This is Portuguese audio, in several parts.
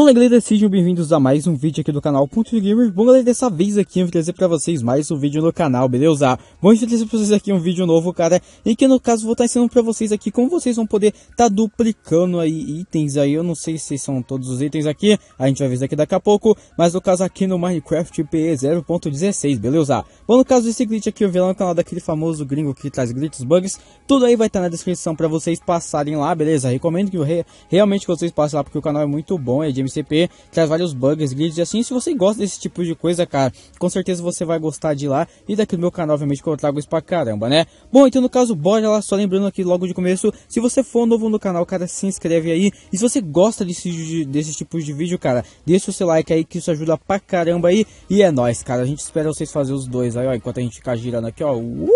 Fala galera, sejam bem-vindos a mais um vídeo aqui do canal Ponto de Gamer. Bom galera, dessa vez aqui eu vou trazer pra vocês mais um vídeo no canal, beleza? Bom, eu vou trazer pra vocês aqui um vídeo novo, cara, em que no caso vou estar ensinando pra vocês aqui como vocês vão poder tá duplicando aí itens aí. Eu não sei se são todos os itens aqui, a gente vai ver daqui daqui a pouco, mas no caso aqui no Minecraft PE 0.16, beleza? Bom, no caso desse glitch aqui eu vi lá no canal daquele famoso gringo que traz glitches, bugs, tudo aí vai estar tá na descrição pra vocês passarem lá, beleza? Recomendo que re realmente que vocês passem lá, porque o canal é muito bom, é James MCP, traz vários bugs, glitches e assim. Se você gosta desse tipo de coisa, cara, com certeza você vai gostar de lá e daqui do meu canal, obviamente, que eu trago isso pra caramba, né? Bom, então no caso, bora lá, só lembrando aqui logo de começo, se você for novo no canal, cara, se inscreve aí. E se você gosta desse, desse tipo de vídeo, cara, deixa o seu like aí que isso ajuda pra caramba aí. E é nóis, cara, a gente espera vocês fazer os dois aí, ó, enquanto a gente ficar girando aqui, ó. Uh!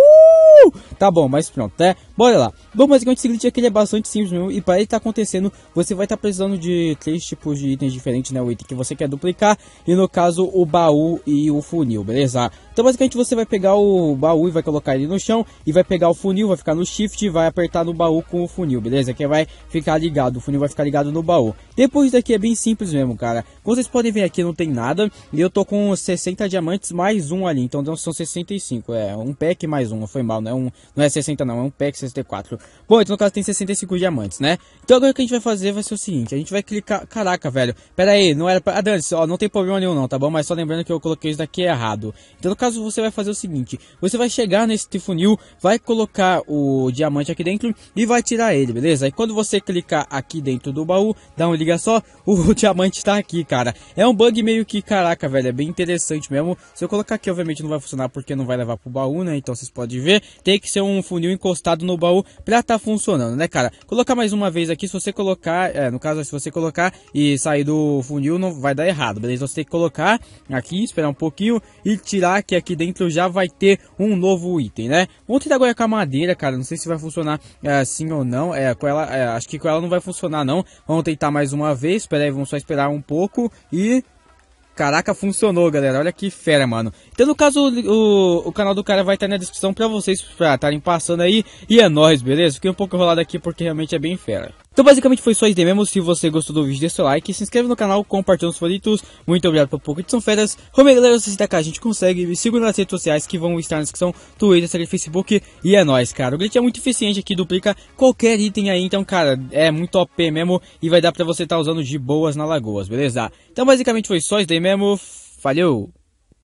Uh! Tá bom, mas pronto, né? Bora lá. Bom, basicamente o seguinte aqui ele é bastante simples mesmo. E para ele estar tá acontecendo, você vai estar tá precisando de três tipos de itens diferentes, né? O item que você quer duplicar. E no caso, o baú e o funil, beleza? Então basicamente você vai pegar o baú e vai colocar ele no chão. E vai pegar o funil, vai ficar no shift e vai apertar no baú com o funil, beleza? Que vai ficar ligado. O funil vai ficar ligado no baú. Depois daqui é bem simples mesmo, cara. Como vocês podem ver aqui, não tem nada. E eu tô com 60 diamantes mais um ali. Então são 65. É, um pack mais um. Foi mal, né? um, não é 60 não, é um pack 64. Bom, então no caso tem 65 diamantes, né? Então agora o que a gente vai fazer vai ser o seguinte, a gente vai clicar, caraca, velho, pera aí, não era pra, ah, Dani, ó, não tem problema nenhum não, tá bom? Mas só lembrando que eu coloquei isso daqui errado. Então no caso você vai fazer o seguinte, você vai chegar nesse funil, vai colocar o diamante aqui dentro e vai tirar ele, beleza? E quando você clicar aqui dentro do baú, dá uma liga só, o diamante tá aqui, cara. É um bug meio que, caraca, velho, é bem interessante mesmo. Se eu colocar aqui, obviamente não vai funcionar porque não vai levar pro baú, né? Então vocês podem ver ter que ser um funil encostado no baú pra tá funcionando, né, cara? Colocar mais uma vez aqui, se você colocar, é, no caso, se você colocar e sair do funil, não vai dar errado, beleza? Você tem que colocar aqui, esperar um pouquinho e tirar que aqui dentro já vai ter um novo item, né? Vou tentar agora com a madeira, cara, não sei se vai funcionar é, assim ou não, é, com ela, é, acho que com ela não vai funcionar não. Vamos tentar mais uma vez, espera aí, vamos só esperar um pouco e Caraca, funcionou, galera. Olha que fera, mano. Então, no caso, o, o canal do cara vai estar na descrição pra vocês estarem passando aí. E é nóis, beleza? Fiquei um pouco enrolado aqui porque realmente é bem fera. Então basicamente foi só isso aí mesmo. Se você gostou do vídeo, deixa seu like, se inscreve no canal, compartilha nos favoritos. Muito obrigado por pouco de São Feras. Romeu é, galera, se tá cá? a gente consegue. Me siga nas redes sociais que vão estar na descrição, Twitter, Instagram, Facebook. E é nóis, cara. O glitch é muito eficiente aqui, duplica qualquer item aí. Então, cara, é muito OP mesmo. E vai dar pra você estar tá usando de boas na Lagoas, beleza? Então basicamente foi só isso aí mesmo. Falhou?